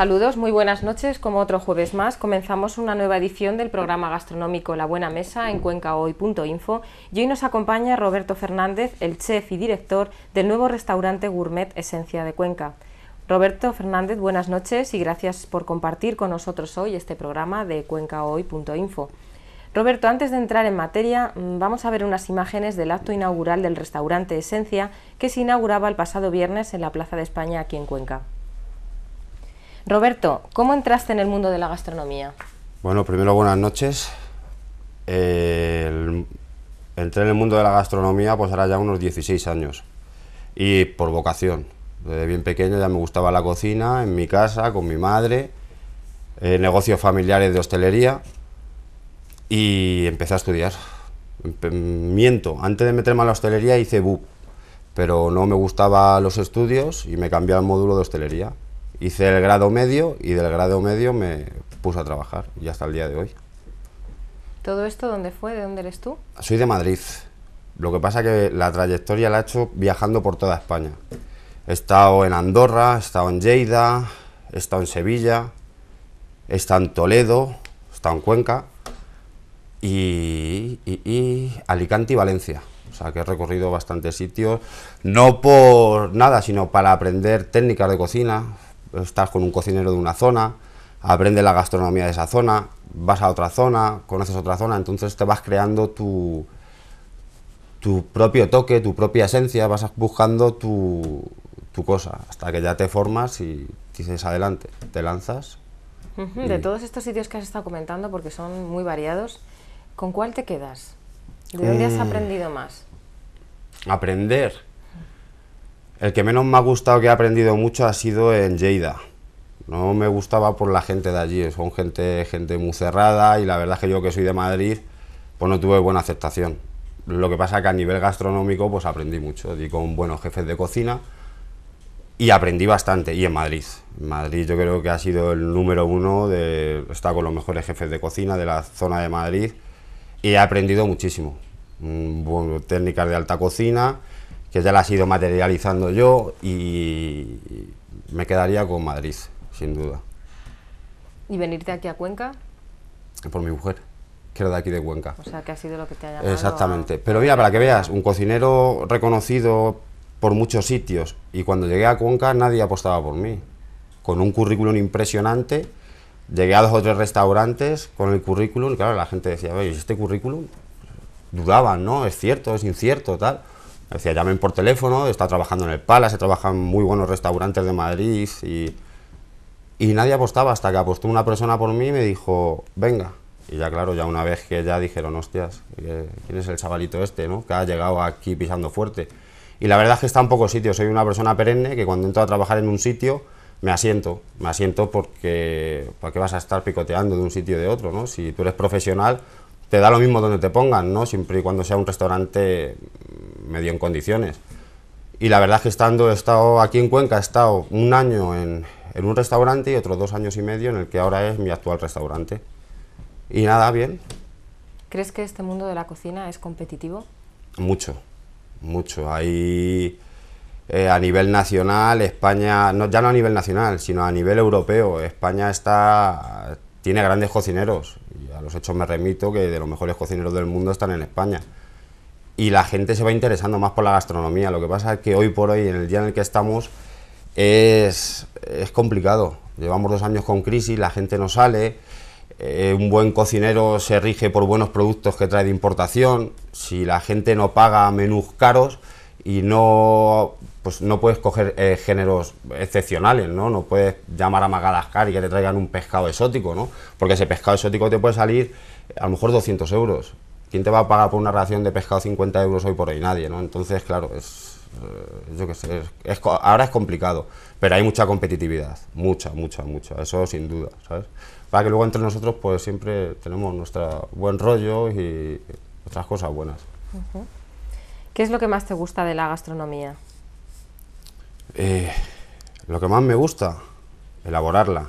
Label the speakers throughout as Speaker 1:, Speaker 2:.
Speaker 1: Saludos, muy buenas noches. Como otro jueves más, comenzamos una nueva edición del programa gastronómico La Buena Mesa en cuencahoy.info y hoy nos acompaña Roberto Fernández, el chef y director del nuevo restaurante gourmet Esencia de Cuenca. Roberto Fernández, buenas noches y gracias por compartir con nosotros hoy este programa de cuencahoy.info. Roberto, antes de entrar en materia, mm, vamos a ver unas imágenes del acto inaugural del restaurante Esencia que se inauguraba el pasado viernes en la Plaza de España aquí en Cuenca. Roberto, ¿cómo entraste en el mundo de la gastronomía?
Speaker 2: Bueno, primero buenas noches. entré en el mundo de la gastronomía pues ahora ya unos 16 años y por vocación. Desde bien pequeño ya me gustaba la cocina, en mi casa, con mi madre, eh, negocios familiares de hostelería y empecé a estudiar. Miento, antes de meterme a la hostelería hice BUP, pero no me gustaban los estudios y me cambié al módulo de hostelería. Hice el grado medio y del grado medio me puse a trabajar y hasta el día de hoy.
Speaker 1: ¿Todo esto dónde fue? ¿De dónde eres tú?
Speaker 2: Soy de Madrid. Lo que pasa que la trayectoria la he hecho viajando por toda España. He estado en Andorra, he estado en Lleida, he estado en Sevilla, he estado en Toledo, he estado en Cuenca y, y Alicante y Valencia. O sea, que he recorrido bastantes sitios, no por nada, sino para aprender técnicas de cocina, estás con un cocinero de una zona, aprende la gastronomía de esa zona, vas a otra zona, conoces otra zona, entonces te vas creando tu, tu propio toque, tu propia esencia, vas buscando tu, cosa, hasta que ya te formas y dices adelante, te lanzas.
Speaker 1: De todos estos sitios que has estado comentando, porque son muy variados, ¿con cuál te quedas? ¿De dónde has eh, aprendido más?
Speaker 2: Aprender el que menos me ha gustado, que he aprendido mucho, ha sido en Lleida. No me gustaba por la gente de allí, son gente, gente muy cerrada y la verdad es que yo que soy de Madrid, pues no tuve buena aceptación. Lo que pasa es que a nivel gastronómico pues aprendí mucho, di con buenos jefes de cocina y aprendí bastante, y en Madrid. Madrid yo creo que ha sido el número uno, de, está con los mejores jefes de cocina de la zona de Madrid y he aprendido muchísimo. Mm, técnicas de alta cocina que ya la he ido materializando yo y me quedaría con Madrid, sin duda.
Speaker 1: ¿Y venirte aquí a Cuenca?
Speaker 2: Por mi mujer, que era de aquí de Cuenca. O
Speaker 1: sea, que ha sido lo que te ha llamado. Exactamente. Pero mira, para que
Speaker 2: veas, un cocinero reconocido por muchos sitios y cuando llegué a Cuenca nadie apostaba por mí. Con un currículum impresionante, llegué a dos o tres restaurantes con el currículum y claro, la gente decía, oye, este currículum dudaban, ¿no? Es cierto, es incierto, tal decía, llamen por teléfono, está trabajando en el Palace, trabajan muy buenos restaurantes de Madrid y, y nadie apostaba hasta que apostó una persona por mí y me dijo, venga. Y ya claro, ya una vez que ya dijeron, hostias, eh, ¿quién es el chavalito este, no? Que ha llegado aquí pisando fuerte. Y la verdad es que está en pocos sitios, soy una persona perenne que cuando entro a trabajar en un sitio me asiento, me asiento porque ¿para vas a estar picoteando de un sitio de otro, no? Si tú eres profesional, te da lo mismo donde te pongan, ¿no? Siempre y cuando sea un restaurante medio en condiciones. Y la verdad es que estando, he estado aquí en Cuenca, he estado un año en, un restaurante y otros dos años y medio en el que ahora es mi actual restaurante. Y nada, bien.
Speaker 1: ¿Crees que este mundo de la cocina es competitivo?
Speaker 2: Mucho, mucho. Hay... Eh, a nivel nacional, España, no, ya no a nivel nacional, sino a nivel europeo. España está tiene grandes cocineros. Y a los hechos me remito que de los mejores cocineros del mundo están en España. Y la gente se va interesando más por la gastronomía. Lo que pasa es que hoy por hoy, en el día en el que estamos, es, complicado. Llevamos dos años con crisis, la gente no sale. Eh, un buen cocinero se rige por buenos productos que trae de importación. Si la gente no paga menús caros y no pues no puedes coger eh, géneros excepcionales, ¿no? No puedes llamar a Madagascar y que te traigan un pescado exótico, ¿no? Porque ese pescado exótico te puede salir a lo mejor 200 euros. ¿Quién te va a pagar por una ración de pescado 50 euros hoy por hoy? Nadie, ¿no? Entonces, claro, es, eh, yo qué sé, ahora es complicado, pero hay mucha competitividad, mucha, mucha, mucha, eso sin duda, ¿sabes? Para que luego entre nosotros pues siempre tenemos nuestro buen rollo y otras cosas buenas.
Speaker 1: ¿Qué es lo que más te gusta de la gastronomía?
Speaker 2: Eh, lo que más me gusta, elaborarla,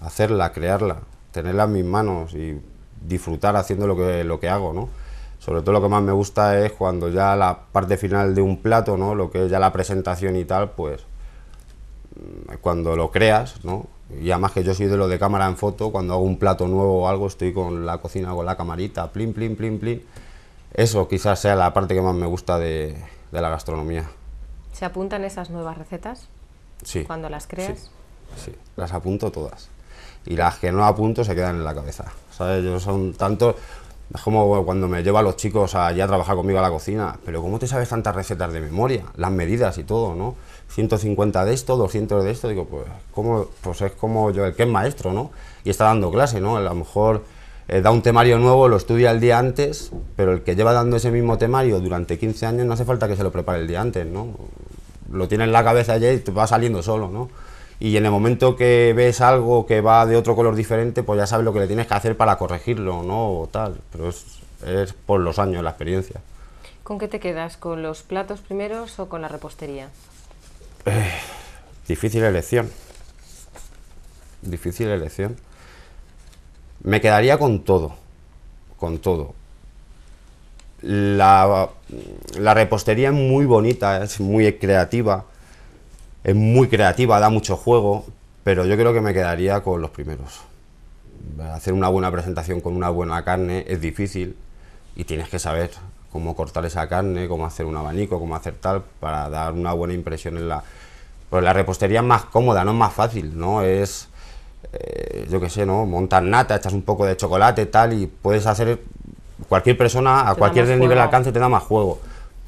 Speaker 2: hacerla, crearla, tenerla en mis manos y disfrutar haciendo lo que, lo que hago, ¿no? Sobre todo lo que más me gusta es cuando ya la parte final de un plato, ¿no? Lo que es ya la presentación y tal, pues mm, cuando lo creas, Y además que yo soy de lo de cámara en foto, cuando hago un plato nuevo o algo, estoy con la cocina, con la camarita, plin, plin, plin, plin. Eso quizás sea la parte que más me gusta de la gastronomía.
Speaker 1: ¿Se apuntan esas nuevas recetas? Sí. ¿Cuando las creas?
Speaker 2: Sí, las apunto todas. Y las que no apunto se quedan en la cabeza. ¿Sabes? Yo son tantos. Es como cuando me lleva a los chicos allá a trabajar conmigo a la cocina. Pero ¿cómo te sabes tantas recetas de memoria? Las medidas y todo, ¿no? 150 de esto, 200 de esto. Digo, pues, ¿cómo? pues es como yo, el que es maestro, ¿no? Y está dando clase, ¿no? A lo mejor eh, da un temario nuevo, lo estudia el día antes, pero el que lleva dando ese mismo temario durante 15 años no hace falta que se lo prepare el día antes, ¿no? Lo tiene en la cabeza ya y te va saliendo solo, ¿no? Y en el momento que ves algo que va de otro color diferente, pues ya sabes lo que le tienes que hacer para corregirlo, ¿no? O tal, pero es, por los años, la experiencia.
Speaker 1: ¿Con qué te quedas? ¿Con los platos primeros o con la repostería?
Speaker 2: Eh, difícil elección. Difícil elección. Me quedaría con todo, con todo. La, repostería es muy bonita, es muy creativa, es muy creativa, da mucho juego, pero yo creo que me quedaría con los primeros. Hacer una buena presentación con una buena carne es difícil y tienes que saber cómo cortar esa carne, cómo hacer un abanico, cómo hacer tal, para dar una buena impresión en la... Pues la repostería es más cómoda, no es más fácil, ¿no? Es eh, yo qué sé, ¿no? Montas nata, echas un poco de chocolate, tal, y puedes hacer cualquier persona a cualquier nivel de alcance te da más juego.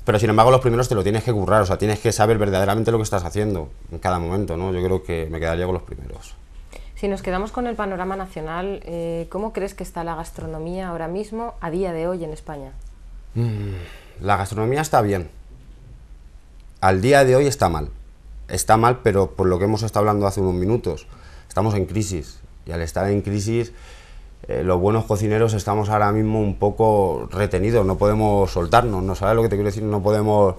Speaker 2: Pero sin embargo, los primeros te lo tienes que currar, o sea, tienes que saber verdaderamente lo que estás haciendo en cada momento, ¿no? Yo creo que me quedaría con los primeros.
Speaker 1: Si nos quedamos con el panorama nacional, eh, ¿cómo crees que está la gastronomía ahora mismo, a día de hoy en España?
Speaker 2: Mm, la gastronomía está bien. Al día de hoy está mal. Está mal, pero por lo que hemos estado hablando hace unos minutos, estamos en crisis y al estar en crisis eh, los buenos cocineros estamos ahora mismo un poco retenidos, no podemos soltarnos, no sabes lo que te quiero decir, no podemos,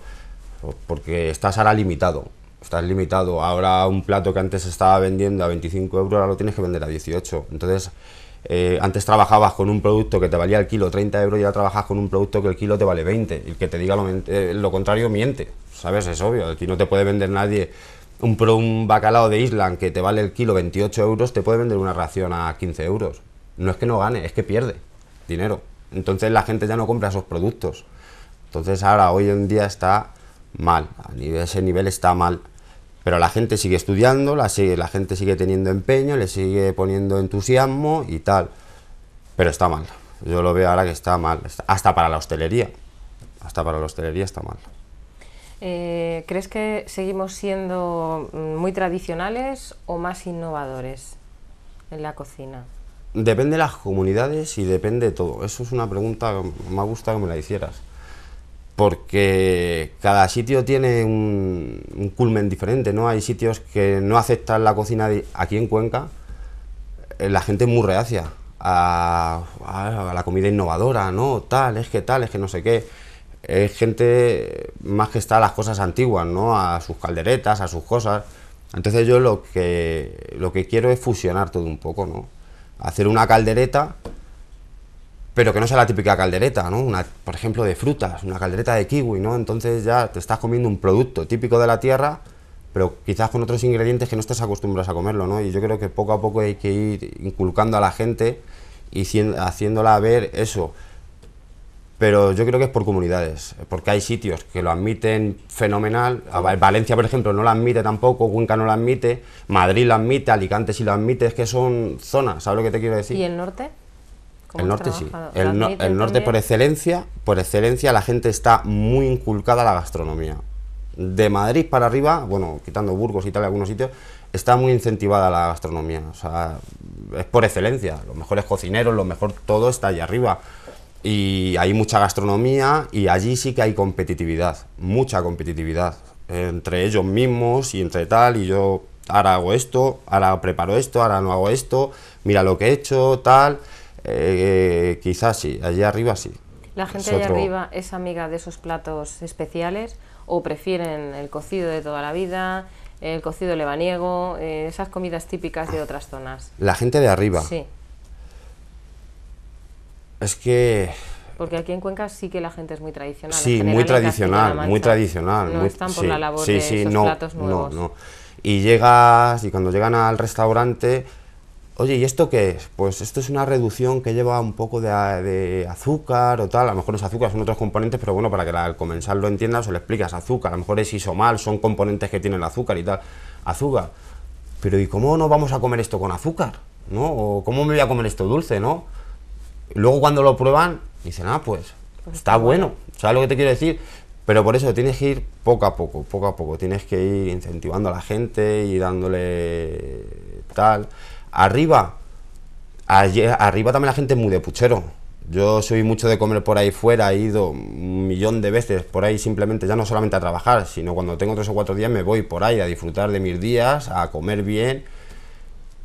Speaker 2: porque estás ahora limitado, estás limitado, ahora un plato que antes estaba vendiendo a 25 euros ahora lo tienes que vender a 18, entonces eh, antes trabajabas con un producto que te valía el kilo 30 euros y ahora trabajas con un producto que el kilo te vale 20 y el que te diga lo, eh, lo contrario miente, ¿sabes? Es obvio, aquí no te puede vender nadie un, bacalao de Island que te vale el kilo 28 euros, te puede vender una ración a 15 euros. No es que no gane, es que pierde dinero. Entonces la gente ya no compra esos productos. Entonces ahora, hoy en día está mal, a nivel, ese nivel está mal. Pero la gente sigue estudiando, la, sigue, la gente sigue teniendo empeño, le sigue poniendo entusiasmo y tal. Pero está mal. Yo lo veo ahora que está mal. Hasta para la hostelería. Hasta para la hostelería está mal.
Speaker 1: Eh, ¿Crees que seguimos siendo mm, muy tradicionales o más innovadores en la cocina?
Speaker 2: Depende de las comunidades y depende de todo. Eso es una pregunta que me ha gustado que me la hicieras. Porque cada sitio tiene un, culmen diferente, ¿no? Hay sitios que no aceptan la cocina aquí en Cuenca. Eh, la gente es muy reacia a, a la comida innovadora, ¿no? Tal, es que tal, es que no sé qué es gente más que está a las cosas antiguas, ¿no? A sus calderetas, a sus cosas. Entonces yo lo que, lo que quiero es fusionar todo un poco, ¿no? Hacer una caldereta, pero que no sea la típica caldereta, ¿no? Una, por ejemplo, de frutas, una caldereta de kiwi, ¿no? Entonces ya te estás comiendo un producto típico de la tierra, pero quizás con otros ingredientes que no estás acostumbrado a comerlo, ¿no? Y yo creo que poco a poco hay que ir inculcando a la gente y haciéndola ver eso, pero yo creo que es por comunidades, porque hay sitios que lo admiten fenomenal, Valencia por ejemplo no lo admite tampoco, Cuenca no lo admite, Madrid lo admite, Alicante sí lo admite, es que son zonas, ¿sabes lo que te quiero decir? ¿Y el norte? El norte sí, el, norte por excelencia, por excelencia la gente está muy inculcada a la gastronomía. De Madrid para arriba, bueno, quitando Burgos y tal, algunos sitios, está muy incentivada la gastronomía, o sea, es por excelencia, los mejores cocineros, lo mejor todo está allá arriba y hay mucha gastronomía y allí sí que hay competitividad, mucha competitividad entre ellos mismos y entre tal y yo ahora hago esto, ahora preparo esto, ahora no hago esto, mira lo que he hecho, tal, eh, quizás sí, allí arriba sí.
Speaker 1: ¿La gente de arriba es amiga de esos platos especiales o prefieren el cocido de toda la vida, el cocido lebaniego, eh, esas comidas típicas de otras zonas? La gente
Speaker 2: de arriba. Sí. Es que...
Speaker 1: Porque aquí en Cuenca sí que la gente es muy tradicional. Sí, muy tradicional, muy tradicional. No están por la labor de platos nuevos.
Speaker 2: Y llegas, y cuando llegan al restaurante, oye, ¿y esto qué es? Pues esto es una reducción que lleva un poco de, azúcar o tal, a lo mejor es azúcar, son otros componentes, pero bueno, para que al comensal lo entienda, se le explicas azúcar, a lo mejor es isomal, son componentes que tienen azúcar y tal, azúcar. Pero ¿y cómo no vamos a comer esto con azúcar? ¿No? ¿O cómo me voy a comer esto dulce, no? Luego cuando lo prueban, dicen, ah, pues, pues está bueno. ¿Sabes lo que te quiero decir? Pero por eso tienes que ir poco a poco, poco a poco. Tienes que ir incentivando a la gente y dándole tal. Arriba, arriba también la gente es muy de puchero. Yo soy mucho de comer por ahí fuera, he ido un millón de veces por ahí simplemente, ya no solamente a trabajar, sino cuando tengo tres o cuatro días me voy por ahí a disfrutar de mis días, a comer bien.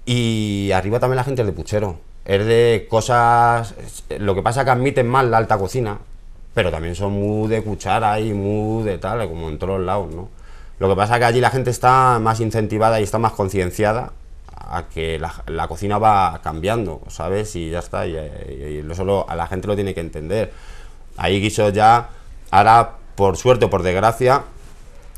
Speaker 2: Y arriba también la gente es de puchero es de cosas. Lo que pasa es que admiten mal la alta cocina, pero también son muy de cuchara y muy de tal, como en todos lados, ¿no? Lo que pasa es que allí la gente está más incentivada y está más concienciada a que la, la, cocina va cambiando, ¿sabes? Y ya está, y, no a la gente lo tiene que entender. Ahí guiso ya, ahora, por suerte o por desgracia,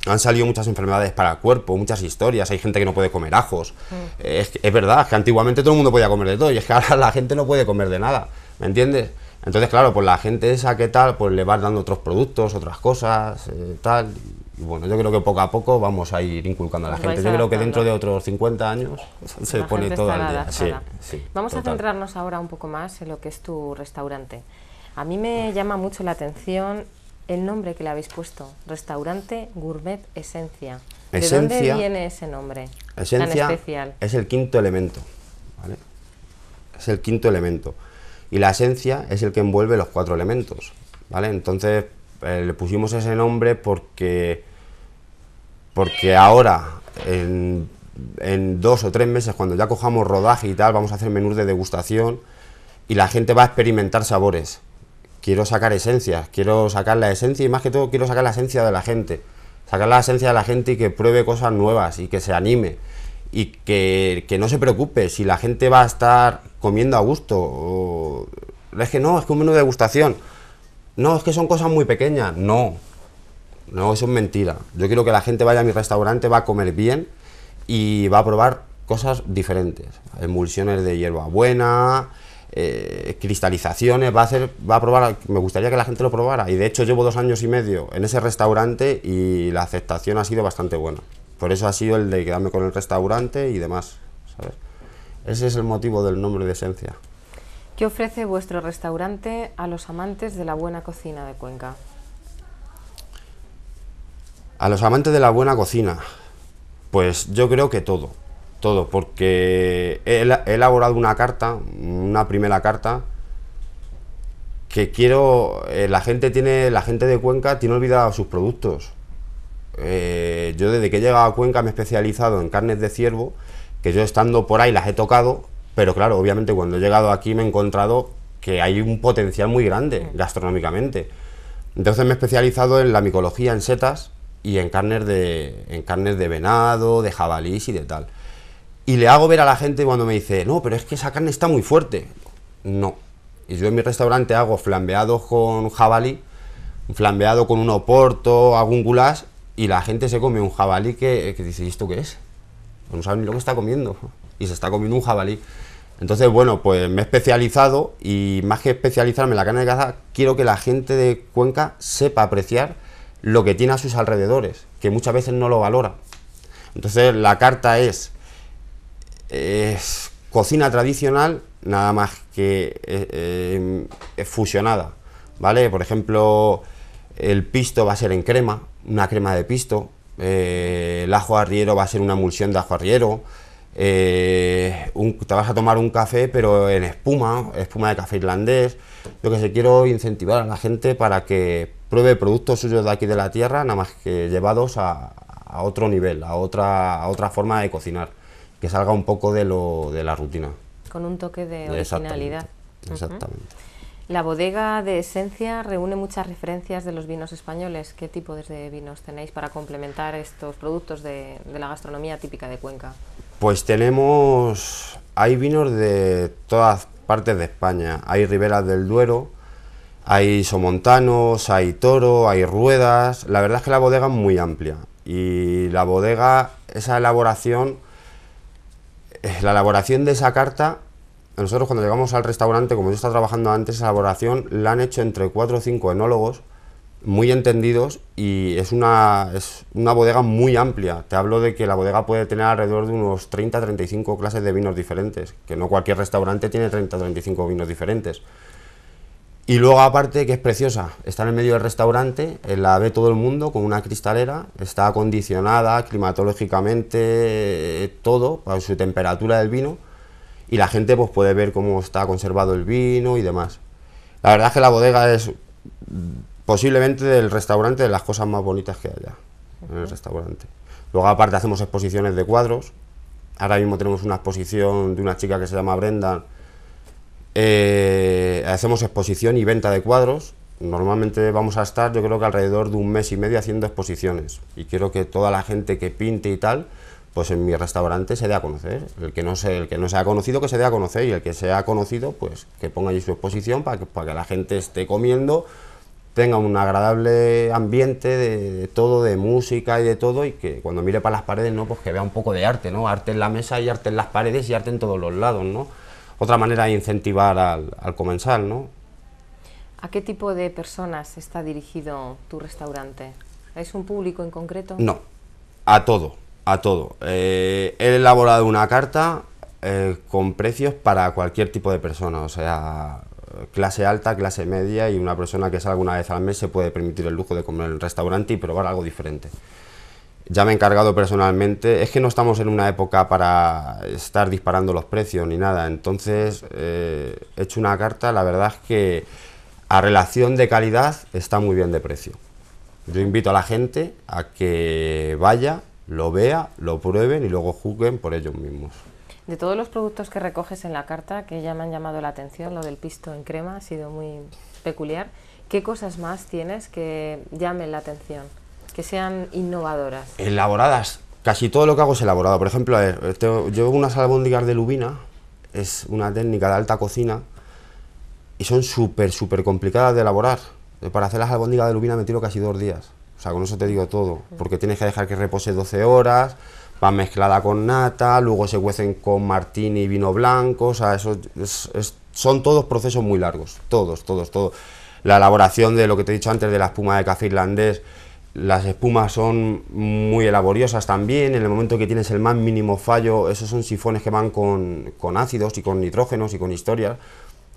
Speaker 2: han salido muchas enfermedades para el cuerpo, muchas historias, hay gente que no puede comer ajos. Mm. Es, verdad, que antiguamente todo el mundo podía comer de todo y es que ahora la gente no puede comer de nada, ¿me entiendes? Entonces, claro, pues la gente esa que tal, pues le vas dando otros productos, otras cosas, eh, tal. Y bueno, yo creo que poco a poco vamos a ir inculcando a la gente. Yo creo que dentro de otros 50 años se pone todo al día. Sí, vamos a
Speaker 1: centrarnos ahora un poco más en lo que es tu restaurante. A mí me llama mucho la atención el nombre que le habéis puesto, Restaurante Gourmet Esencia.
Speaker 2: Esencia ¿De dónde viene ese nombre esencia especial? Es el quinto elemento, Es el quinto elemento. Y la esencia es el que envuelve los cuatro elementos, ¿vale? Entonces eh, le pusimos ese nombre porque, porque ahora, en, en dos o tres meses, cuando ya cojamos rodaje y tal, vamos a hacer menús de degustación y la gente va a experimentar sabores quiero sacar esencias, quiero sacar la esencia y más que todo quiero sacar la esencia de la gente. Sacar la esencia de la gente y que pruebe cosas nuevas y que se anime y que, no se preocupe si la gente va a estar comiendo a gusto. Es que no, es que un menú de degustación. No, es que son cosas muy pequeñas. No, no, eso es mentira. Yo quiero que la gente vaya a mi restaurante, va a comer bien y va a probar cosas diferentes. Emulsiones de hierbabuena, eh, cristalizaciones, va a hacer, va a probar, me gustaría que la gente lo probara. Y de hecho llevo dos años y medio en ese restaurante y la aceptación ha sido bastante buena. Por eso ha sido el de quedarme con el restaurante y demás. ¿sabes? Ese es el motivo del nombre de Esencia.
Speaker 1: ¿Qué ofrece vuestro restaurante a los amantes de la buena cocina de Cuenca?
Speaker 2: A los amantes de la buena cocina, pues yo creo que todo todo, porque he, elaborado una carta, una primera carta, que quiero, eh, la gente tiene, la gente de Cuenca tiene olvidado sus productos. Eh, yo desde que he llegado a Cuenca me he especializado en carnes de ciervo, que yo estando por ahí las he tocado, pero claro, obviamente cuando he llegado aquí me he encontrado que hay un potencial muy grande gastronómicamente. Entonces me he especializado en la micología en setas y en carnes de, en carnes de venado, de jabalís y de tal y le hago ver a la gente cuando me dice, no, pero es que esa carne está muy fuerte. No. Y yo en mi restaurante hago flambeados con jabalí, flambeado con un oporto, hago un goulash y la gente se come un jabalí que, dice, ¿y esto qué es? Pues no saben ni lo que está comiendo. Y se está comiendo un jabalí. Entonces, bueno, pues me he especializado y más que especializarme en la carne de caza, quiero que la gente de Cuenca sepa apreciar lo que tiene a sus alrededores, que muchas veces no lo valora. Entonces, la carta es es cocina tradicional, nada más que eh, em, fusionada, ¿vale? Por ejemplo, el pisto va a ser en crema, una crema de pisto, eh, el ajo arriero va a ser una emulsión de ajo arriero, eh, te vas a tomar un café pero en espuma, espuma de café irlandés, lo que se quiero incentivar a la gente para que pruebe productos suyos de aquí de la tierra, nada más que llevados a, otro nivel, a otra, a otra forma de cocinar que salga un poco de, lo, de la rutina.
Speaker 1: Con un toque de originalidad. Exactamente. La bodega de esencia reúne muchas referencias de los vinos españoles. ¿Qué tipo de vinos tenéis para complementar estos productos de, de la gastronomía típica de Cuenca?
Speaker 2: Pues tenemos, hay vinos de todas partes de España. Hay ribera del Duero, hay somontanos, hay toro, hay ruedas. La verdad es que la bodega es muy amplia y la bodega, esa elaboración eh, la elaboración de esa carta, nosotros cuando llegamos al restaurante, como yo estaba trabajando antes, esa elaboración la han hecho entre cuatro o cinco enólogos muy entendidos y es una, bodega muy amplia. Te hablo de que la bodega puede tener alrededor de unos 30-35 clases de vinos diferentes, que no cualquier restaurante tiene 30-35 vinos diferentes. Y luego aparte que es preciosa, está en el medio del restaurante, eh, la ve todo el mundo con una cristalera, está acondicionada climatológicamente eh, todo para su temperatura del vino y la gente pues puede ver cómo está conservado el vino y demás. La verdad es que la bodega es posiblemente del restaurante de las cosas más bonitas que haya en el restaurante. Luego aparte hacemos exposiciones de cuadros, ahora mismo tenemos una exposición de una chica que se llama Brenda eh, hacemos exposición y venta de cuadros. Normalmente vamos a estar, yo creo que alrededor de un mes y medio haciendo exposiciones. Y quiero que toda la gente que pinte y tal, pues en mi restaurante se dé a conocer. El que no se, el que no ha conocido, que se dé a conocer. Y el que se ha conocido, pues que ponga allí su exposición para que, la gente esté comiendo, tenga un agradable ambiente de, de, todo, de música y de todo, y que cuando mire para las paredes, ¿no? Pues que vea un poco de arte, ¿no? Arte en la mesa y arte en las paredes y arte en todos los lados, ¿no? otra manera de incentivar al, al comensal. ¿no?
Speaker 1: ¿A qué tipo de personas está dirigido tu restaurante? ¿Es un público en concreto? No,
Speaker 2: a todo, a todo. Eh, he elaborado una carta eh, con precios para cualquier tipo de persona, o sea, clase alta, clase media y una persona que salga una vez al mes se puede permitir el lujo de comer en el restaurante y probar algo diferente ya me he encargado personalmente. Es que no estamos en una época para estar disparando los precios ni nada. Entonces, eh, he hecho una carta, la verdad es que a relación de calidad está muy bien de precio. Yo invito a la gente a que vaya, lo vea, lo prueben y luego juzguen por ellos mismos.
Speaker 1: De todos los productos que recoges en la carta, que ya me han llamado la atención, lo del pisto en crema ha sido muy peculiar, ¿qué cosas más tienes que llamen la atención? que sean innovadoras.
Speaker 2: Elaboradas. Casi todo lo que hago es elaborado. Por ejemplo, yo hago unas albóndigas de lubina, es una técnica de alta cocina, y son súper, súper complicadas de elaborar. Para hacer las albóndigas de lubina me tiro casi dos días. O sea, con eso te digo todo, porque tienes que dejar que repose 12 horas, va mezclada con nata, luego se cuecen con martini y vino blanco, o sea, eso son todos procesos muy largos, todos, todos, todos. La elaboración de lo que te he dicho antes de la espuma de café irlandés, las espumas son muy laboriosas también, en el momento que tienes el más mínimo fallo, esos son sifones que van con, con ácidos y con nitrógenos y con historias,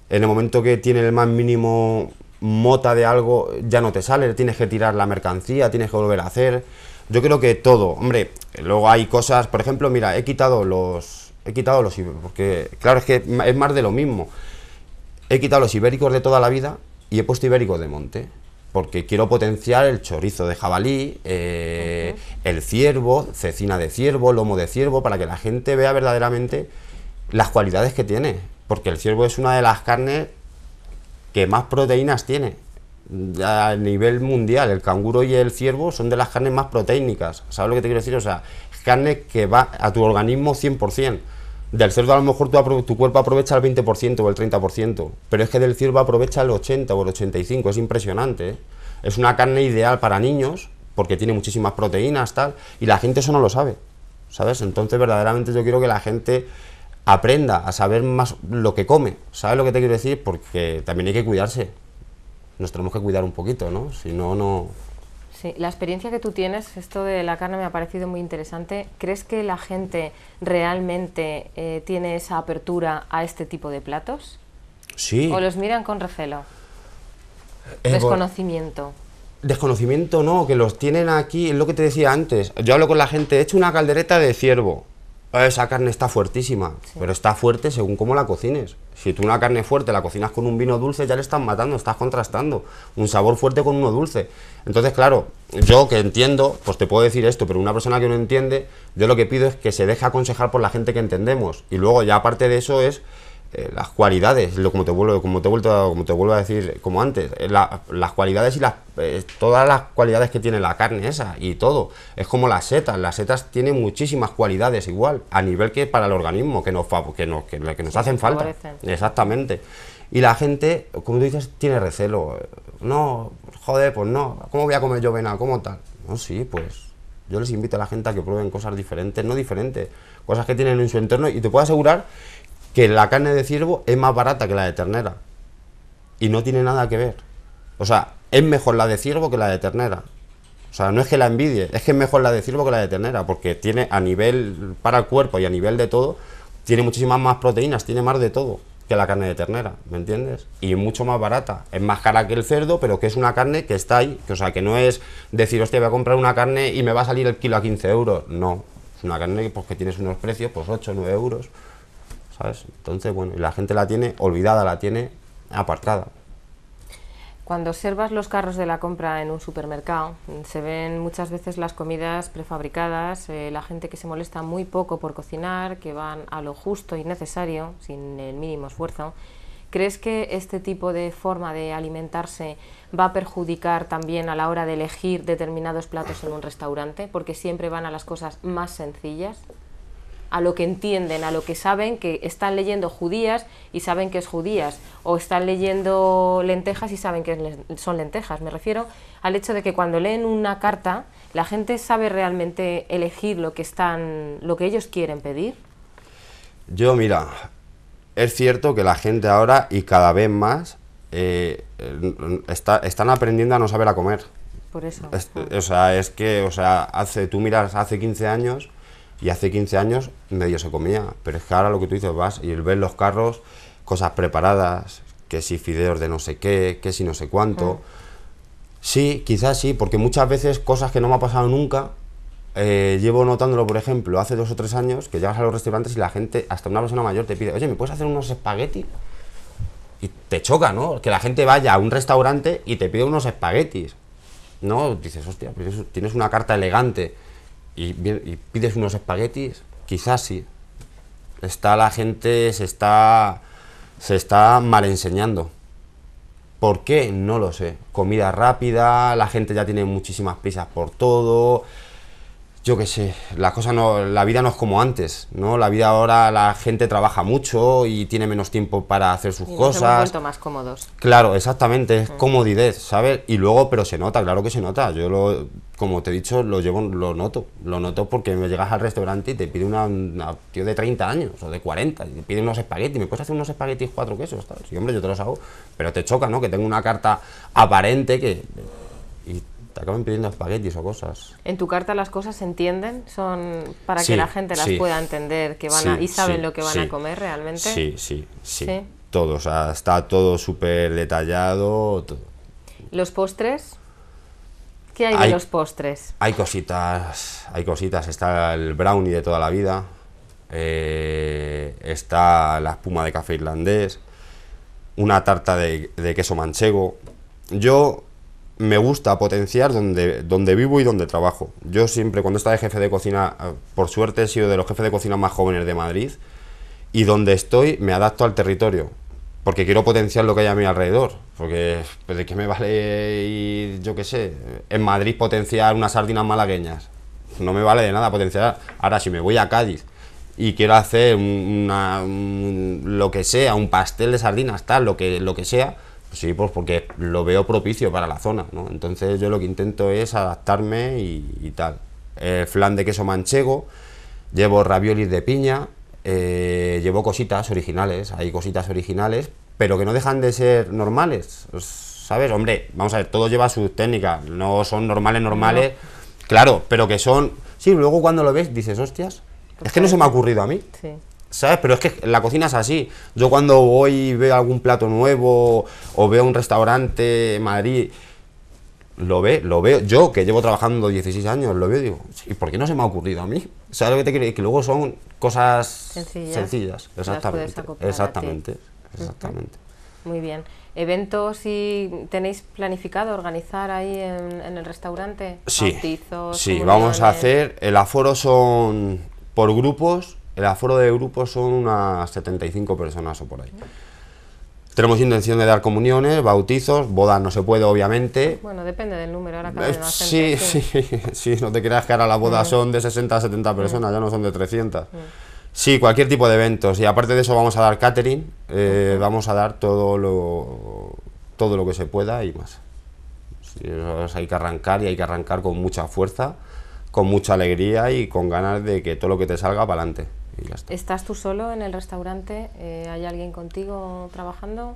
Speaker 2: en el momento que tiene el más mínimo mota de algo, ya no te sale, tienes que tirar la mercancía, tienes que volver a hacer, yo creo que todo, hombre, luego hay cosas, por ejemplo, mira, he quitado los, he quitado los, porque claro, es que es más de lo mismo, he quitado los ibéricos de toda la vida y he puesto ibéricos de monte, porque quiero potenciar el chorizo de jabalí, eh, el ciervo, cecina de ciervo, lomo de ciervo, para que la gente vea verdaderamente las cualidades que tiene, porque el ciervo es una de las carnes que más proteínas tiene a nivel mundial. El canguro y el ciervo son de las carnes más proteínicas, ¿sabes lo que te quiero decir? O sea, carne que va a tu organismo 100%. Del cerdo a lo mejor tu, cuerpo aprovecha el 20% o el 30%, pero es que del ciervo aprovecha el 80 o el 85, es impresionante. ¿eh? Es una carne ideal para niños, porque tiene muchísimas proteínas, tal, y la gente eso no lo sabe, ¿sabes? Entonces verdaderamente yo quiero que la gente aprenda a saber más lo que come, ¿sabes lo que te quiero decir? Porque también hay que cuidarse, nos tenemos que cuidar un poquito, ¿no? Si no, no...
Speaker 1: Sí, la experiencia que tú tienes, esto de la carne me ha parecido muy interesante. ¿Crees que la gente realmente eh, tiene esa apertura a este tipo de platos? Sí. ¿O los miran con recelo? Eh, Desconocimiento.
Speaker 2: Desconocimiento no, que los tienen aquí, es lo que te decía antes. Yo hablo con la gente, he hecho una caldereta de ciervo. Eh, esa carne está fuertísima, pero está fuerte según cómo la cocines. Si tú una carne fuerte la cocinas con un vino dulce, ya le estás matando, estás contrastando. Un sabor fuerte con uno dulce. Entonces, claro, yo que entiendo, pues te puedo decir esto, pero una persona que no entiende, yo lo que pido es que se deje aconsejar por la gente que entendemos. Y luego, ya aparte de eso, es eh, las cualidades, lo, como, te vuelvo, como, te como te vuelvo a decir, como antes, eh, las cualidades y las, eh, todas las cualidades que tiene la carne esa y todo. Es como las setas, las setas tienen muchísimas cualidades igual, a nivel que para el organismo, que nos, que nos, que, que nos hacen falta. Exactamente. Y la gente, como tú dices, tiene recelo. No, joder, pues no, ¿cómo voy a comer yo venado? ¿Cómo tal? No, sí, pues yo les invito a la gente a que prueben cosas diferentes, no diferentes, cosas que tienen en su entorno y te puedo asegurar que la carne de ciervo es más barata que la de ternera. Y no tiene nada que ver. O sea, es mejor la de ciervo que la de ternera. O sea, no es que la envidie, es que es mejor la de ciervo que la de ternera, porque tiene a nivel para el cuerpo y a nivel de todo, tiene muchísimas más proteínas, tiene más de todo la carne de ternera, ¿me entiendes? Y mucho más barata. Es más cara que el cerdo, pero que es una carne que está ahí. Que, o sea, que no es decir, hostia, voy a comprar una carne y me va a salir el kilo a 15 euros. No. Es una carne pues, que tienes unos precios, pues 8, 9 euros. ¿Sabes? Entonces, bueno, y la gente la tiene olvidada, la tiene apartada
Speaker 1: cuando observas los carros de la compra en un supermercado, mm, se ven muchas veces las comidas prefabricadas, eh, la gente que se molesta muy poco por cocinar, que van a lo justo y necesario, sin el mínimo esfuerzo. ¿Crees que este tipo de forma de alimentarse va a perjudicar también a la hora de elegir determinados platos en un restaurante? Porque siempre van a las cosas más sencillas a lo que entienden, a lo que saben que están leyendo judías y saben que es judías, o están leyendo lentejas y saben que son lentejas. Me refiero al hecho de que cuando leen una carta, la gente sabe realmente elegir lo que están, lo que ellos quieren pedir.
Speaker 2: Yo mira, es cierto que la gente ahora y cada vez más eh, está, están aprendiendo a no saber a comer. Por eso. o sea, es que, o sea, hace, tú miras hace 15 años y hace 15 años medio se comía, pero es que ahora lo que tú dices vas y ver los carros, cosas preparadas, que si fideos de no sé qué, que si no sé cuánto. Sí, quizás sí, porque muchas veces cosas que no me ha pasado nunca, eh, llevo notándolo, por ejemplo, hace dos o tres años, que llegas a los restaurantes y la gente, hasta una persona mayor, te pide, oye, ¿me puedes hacer unos espaguetis? Y te choca, ¿no? Que la gente vaya a un restaurante y te pide unos espaguetis. ¿No? Dices, hostia, pues tienes una carta elegante y, pides unos espaguetis, quizás sí. Está la gente, se está, se está mal enseñando. ¿Por qué? No lo sé. Comida rápida, la gente ya tiene muchísimas prisas por todo. Yo qué sé, la, cosa no, la vida no es como antes, ¿no? La vida ahora, la gente trabaja mucho y tiene menos tiempo para hacer sus cosas.
Speaker 1: más cómodos.
Speaker 2: Claro, exactamente, es mm. comodidad, ¿sabes? Y luego, pero se nota, claro que se nota. Yo lo, como te he dicho, lo llevo, lo noto. Lo noto porque me llegas al restaurante y te pide una, tío de 30 años o de 40 y te pide unos espaguetis. ¿Me puedes hacer unos espaguetis cuatro quesos? Y hombre, yo te los hago. Pero te choca, ¿no? Que tengo una carta aparente que... Y te acaban pidiendo espaguetis o cosas.
Speaker 1: ¿En tu carta las cosas se entienden? ¿Son para que la gente las pueda entender que van y saben lo que van a comer realmente? Sí,
Speaker 2: sí, sí. ¿Sí? está todo súper detallado. Todo.
Speaker 1: ¿Los postres? ¿Qué hay, los postres?
Speaker 2: Hay cositas, hay cositas. Está el brownie de toda la vida, eh, está la espuma de café irlandés, una tarta de, queso manchego. Yo me gusta potenciar donde, donde vivo y donde trabajo. Yo siempre, cuando estaba de jefe de cocina, eh, por suerte he sido de los jefes de cocina más jóvenes de Madrid, y donde estoy me adapto al territorio porque quiero potenciar lo que hay a mi alrededor. Porque, pues, ¿de qué me vale ir, yo qué sé, en Madrid potenciar unas sardinas malagueñas? No me vale de nada potenciar. Ahora, si me voy a Cádiz y quiero hacer una, lo que sea, un pastel de sardinas, tal, lo que, lo que sea, pues sí, pues porque lo veo propicio para la zona, Entonces yo lo que intento es adaptarme y, tal. El flan de queso manchego, llevo raviolis de piña, eh, llevo cositas originales, hay cositas originales, pero que no dejan de ser normales, ¿sabes? Hombre, vamos a ver, todo lleva su técnica, no son normales, normales, claro, pero que son... Sí, luego cuando lo ves dices, hostias, es que no se me ha ocurrido a mí. ¿Sabes? Pero es que la cocina es así. Yo cuando voy y veo algún plato nuevo o veo un restaurante en Madrid lo ve, lo veo, yo que llevo trabajando 16 años, lo veo y digo, ¿y por qué no se me ha ocurrido a mí? ¿Sabes lo que te quiero Que luego son cosas sencillas, exactamente, exactamente,
Speaker 1: Muy bien. ¿Eventos si tenéis planificado organizar ahí en, el restaurante? Sí, sí, vamos a hacer,
Speaker 2: el aforo son por grupos, el aforo de grupos son unas 75 personas o por ahí. Tenemos intención de dar comuniones, bautizos, bodas no se puede, obviamente.
Speaker 1: Bueno, depende del número, ahora cada eh, sí,
Speaker 2: sí, sí, no te creas que ahora las bodas mm. son de 60 a 70 personas, ya no son de 300. Mm. Sí, cualquier tipo de eventos. Y aparte de eso vamos a dar catering, eh, vamos a dar todo lo, todo lo que se pueda y más. hay que arrancar y hay que arrancar con mucha fuerza, con mucha alegría y con ganas de que todo lo que te salga para adelante.
Speaker 1: ¿Estás tú solo en el restaurante? Eh, ¿Hay alguien contigo trabajando?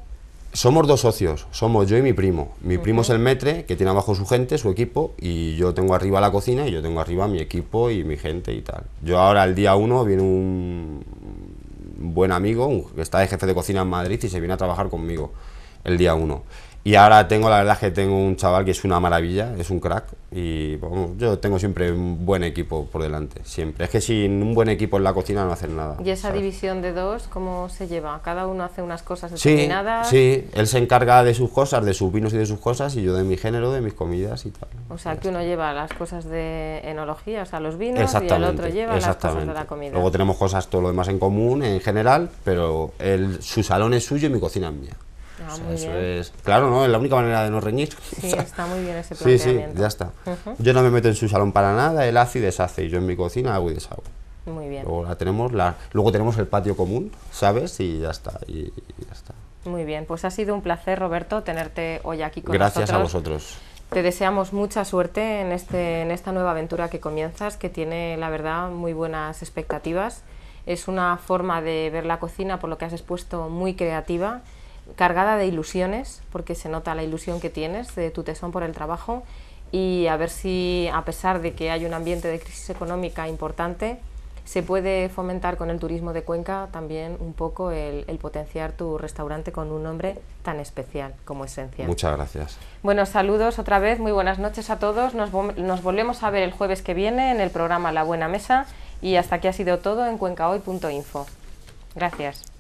Speaker 2: Somos dos socios, somos yo y mi primo. Mi primo es el metre, que tiene abajo su gente, su equipo, y yo tengo arriba la cocina y yo tengo arriba mi equipo y mi gente y tal. Yo ahora el día uno viene un buen amigo, que está de jefe de cocina en Madrid y se viene a trabajar conmigo el día uno. Y ahora tengo, la verdad es que tengo un chaval que es una maravilla, es un crack. Y pues, yo tengo siempre un buen equipo por delante, siempre. Es que sin un buen equipo en la cocina no hacen nada.
Speaker 1: ¿Y esa división de dos cómo se lleva? ¿Cada uno hace unas cosas determinadas? Sí,
Speaker 2: sí, él se encarga de sus cosas, de sus vinos y de sus cosas, y yo de mi género, de mis comidas y tal.
Speaker 1: O sea, que uno lleva las cosas de enología, o sea, los vinos, y el otro lleva las cosas de la comida. Luego
Speaker 2: tenemos cosas, todo lo demás en común en general, pero su salón es suyo y mi cocina es mía. Ah, claro, ¿no? Es la única manera de no reñir. Sí, está
Speaker 1: muy bien ese planteamiento. ya está.
Speaker 2: Yo no me meto en su salón para nada, él hace y deshace. Y yo en mi cocina hago y deshago. Muy bien. Luego, tenemos, la, luego tenemos el patio común, ¿sabes? Y ya está. Y,
Speaker 1: está. Muy bien, pues ha sido un placer, Roberto, tenerte hoy aquí con nosotros. Gracias a vosotros. Te deseamos mucha suerte en, este, en esta nueva aventura que comienzas, que tiene, la verdad, muy buenas expectativas. Es una forma de ver la cocina, por lo que has expuesto, muy creativa cargada de ilusiones, porque se nota la ilusión que tienes de tu tesón por el trabajo y a ver si, a pesar de que hay un ambiente de crisis económica importante, se puede fomentar con el turismo de Cuenca también un poco el, potenciar tu restaurante con un nombre tan especial como Esencial. Muchas gracias. Bueno, saludos otra vez, muy buenas noches a todos. Nos, nos volvemos a ver el jueves que viene en el programa La Buena Mesa y hasta aquí ha sido todo en cuencahoy.info. Gracias.